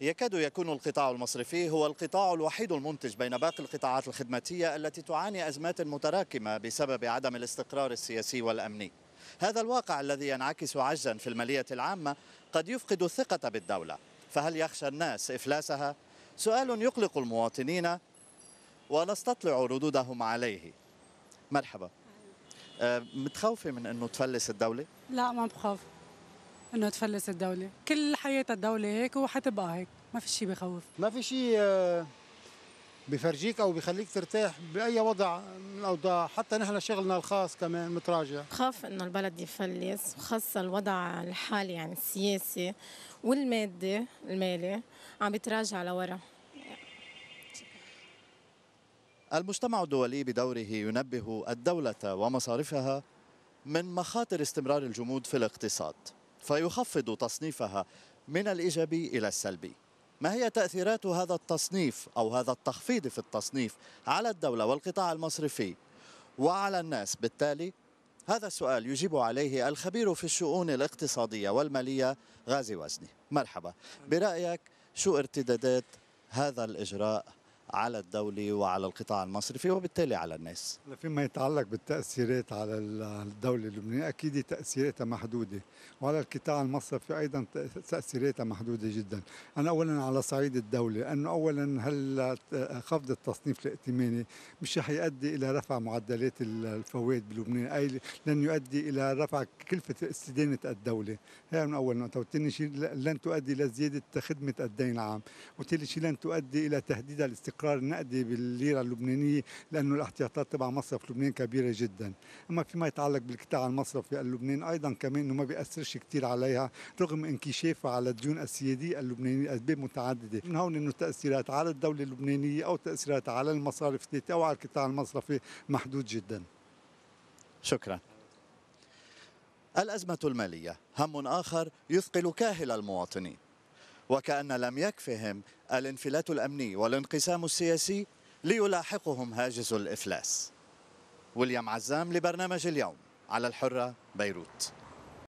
يكاد يكون القطاع المصرفي هو القطاع الوحيد المنتج بين باقي القطاعات الخدماتية التي تعاني أزمات متراكمة بسبب عدم الاستقرار السياسي والأمني هذا الواقع الذي ينعكس عجزا في المالية العامة قد يفقد الثقة بالدولة فهل يخشى الناس إفلاسها؟ سؤال يقلق المواطنين ونستطلع ردودهم عليه مرحبا أه، متخوفة من أنه تفلس الدولة؟ لا ما بخاف انه تفلس الدوله كل حياتها الدوله هيك وحتبقى هيك ما في شيء بخوف ما في شيء آه، بفرجيك او بخليك ترتاح باي وضع من الاوضاع حتى نحن شغلنا الخاص كمان متراجع خاف انه البلد يفلس وخاصه الوضع الحالي يعني السياسي والمادي المالي عم يتراجع لورا المجتمع الدولي بدوره ينبه الدولة ومصارفها من مخاطر استمرار الجمود في الاقتصاد فيخفض تصنيفها من الإيجابي إلى السلبي ما هي تأثيرات هذا التصنيف أو هذا التخفيض في التصنيف على الدولة والقطاع المصرفي وعلى الناس بالتالي هذا السؤال يجيب عليه الخبير في الشؤون الاقتصادية والمالية غازي وزني مرحبا برأيك شو ارتدادات هذا الإجراء على الدولة وعلى القطاع المصرفي وبالتالي على الناس فيما يتعلق بالتأثيرات على الدولة اللبنانية أكيد تأثيراتها محدودة وعلى القطاع المصرفي أيضا تأثيراتها محدودة جدا أنا أولا على صعيد الدولة أنه أولا هل خفض التصنيف الائتماني مش رح يؤدي إلى رفع معدلات الفوائد بلبنان أي لن يؤدي إلى رفع كلفة استدانة الدولة هي من أول نقطة وثاني شيء لن تؤدي إلى زيادة خدمة الدين العام وثالث شيء لن تؤدي إلى تهديد الاستقرار استقرار نقدي بالليره اللبنانيه لانه الاحتياطات تبع مصرف لبنان كبيره جدا اما فيما يتعلق بالقطاع المصرفي اللبناني ايضا كمان انه ما بياثرش كثير عليها رغم انكشافها على الديون السياديه اللبنانيه لاسباب متعدده من هون انه التاثيرات على الدوله اللبنانيه او تاثيرات على المصارف او على القطاع المصرفي محدود جدا شكرا الأزمة المالية هم آخر يثقل كاهل المواطنين وكأن لم يكفهم الانفلات الأمني والانقسام السياسي ليلاحقهم هاجس الإفلاس ويليام عزام لبرنامج اليوم على الحرة بيروت